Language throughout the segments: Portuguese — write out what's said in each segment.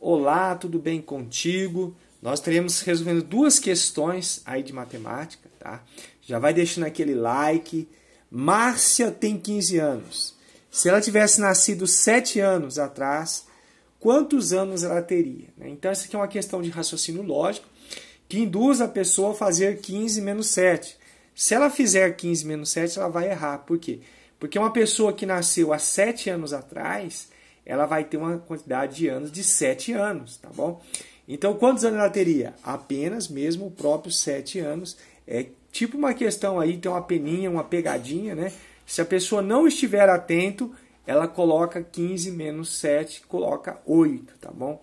Olá, tudo bem contigo? Nós estaremos resolvendo duas questões aí de matemática, tá? Já vai deixando aquele like. Márcia tem 15 anos. Se ela tivesse nascido 7 anos atrás, quantos anos ela teria? Né? Então, essa aqui é uma questão de raciocínio lógico que induz a pessoa a fazer 15 menos 7. Se ela fizer 15 menos 7, ela vai errar. Por quê? Porque uma pessoa que nasceu há 7 anos atrás, ela vai ter uma quantidade de anos de 7 anos, tá bom? Então, quantos anos ela teria? Apenas mesmo o próprio 7 anos. É tipo uma questão aí, tem uma peninha, uma pegadinha, né? Se a pessoa não estiver atento, ela coloca 15 menos 7, coloca 8, tá bom?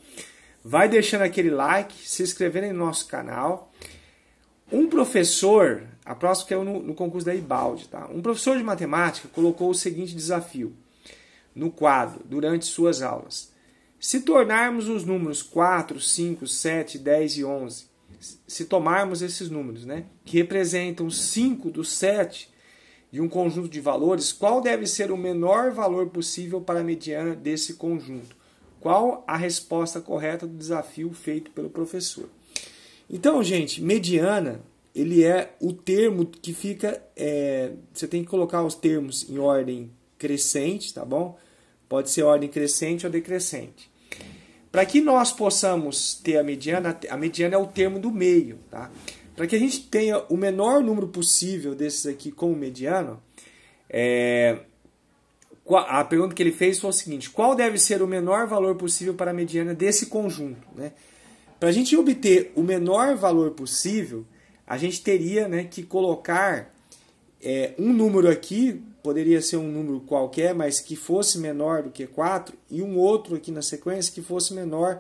Vai deixando aquele like, se inscrevendo em nosso canal. Um professor, a próxima que é no, no concurso da Ibaldi, tá? Um professor de matemática colocou o seguinte desafio no quadro durante suas aulas. Se tornarmos os números 4, 5, 7, 10 e 11, se tomarmos esses números, né, que representam 5 dos 7 de um conjunto de valores, qual deve ser o menor valor possível para a mediana desse conjunto? Qual a resposta correta do desafio feito pelo professor? Então, gente, mediana ele é o termo que fica. É, você tem que colocar os termos em ordem crescente, tá bom? Pode ser ordem crescente ou decrescente. Para que nós possamos ter a mediana, a mediana é o termo do meio, tá? Para que a gente tenha o menor número possível desses aqui como mediano, é, a pergunta que ele fez foi o seguinte: qual deve ser o menor valor possível para a mediana desse conjunto? Né? Para a gente obter o menor valor possível, a gente teria né, que colocar é, um número aqui poderia ser um número qualquer, mas que fosse menor do que 4, e um outro aqui na sequência que fosse menor,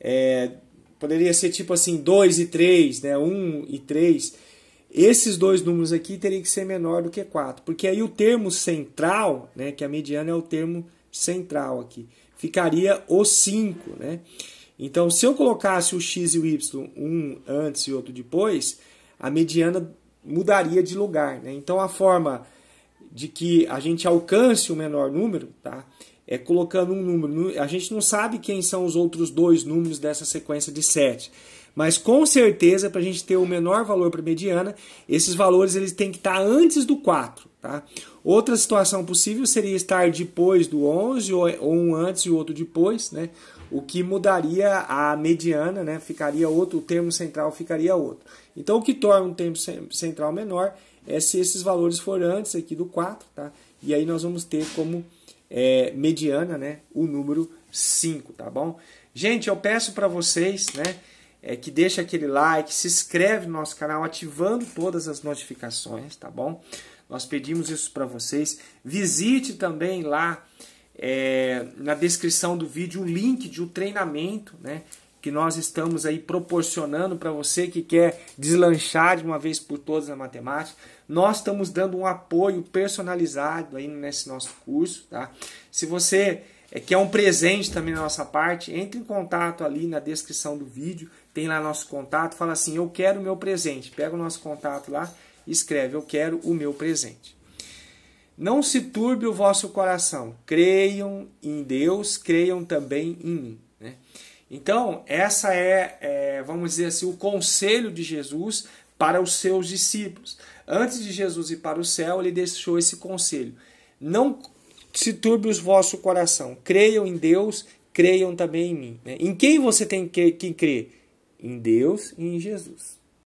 é, poderia ser tipo assim 2 e 3, né? 1 um e 3. Esses dois números aqui teriam que ser menor do que 4, porque aí o termo central, né, que a mediana é o termo central aqui, ficaria o 5, né? Então, se eu colocasse o x e o y, um antes e outro depois, a mediana mudaria de lugar. Né? Então a forma de que a gente alcance o menor número tá? é colocando um número. A gente não sabe quem são os outros dois números dessa sequência de 7. Mas com certeza, para a gente ter o menor valor para mediana, esses valores eles têm que estar tá antes do 4. Tá? Outra situação possível seria estar depois do 11, ou um antes e outro depois, né? o que mudaria a mediana, né? ficaria outro, o termo central ficaria outro. Então, o que torna um termo central menor é se esses valores forem antes aqui do 4, tá? e aí nós vamos ter como é, mediana né? o número 5, tá bom? Gente, eu peço para vocês né? é, que deixem aquele like, se inscreve no nosso canal ativando todas as notificações, tá bom? Nós pedimos isso para vocês. Visite também lá é, na descrição do vídeo o link de um treinamento, né? Que nós estamos aí proporcionando para você que quer deslanchar de uma vez por todas a matemática. Nós estamos dando um apoio personalizado aí nesse nosso curso, tá? Se você é, que é um presente também na nossa parte, entre em contato ali na descrição do vídeo, tem lá nosso contato, fala assim, eu quero o meu presente, pega o nosso contato lá escreve: Eu quero o meu presente. Não se turbe o vosso coração, creiam em Deus, creiam também em mim. Né? Então, essa é, é, vamos dizer assim, o conselho de Jesus para os seus discípulos. Antes de Jesus ir para o céu, ele deixou esse conselho. Não se turbe o vosso coração, creiam em Deus, creiam também em mim. Né? Em quem você tem que, que crer? Em Deus e em Jesus.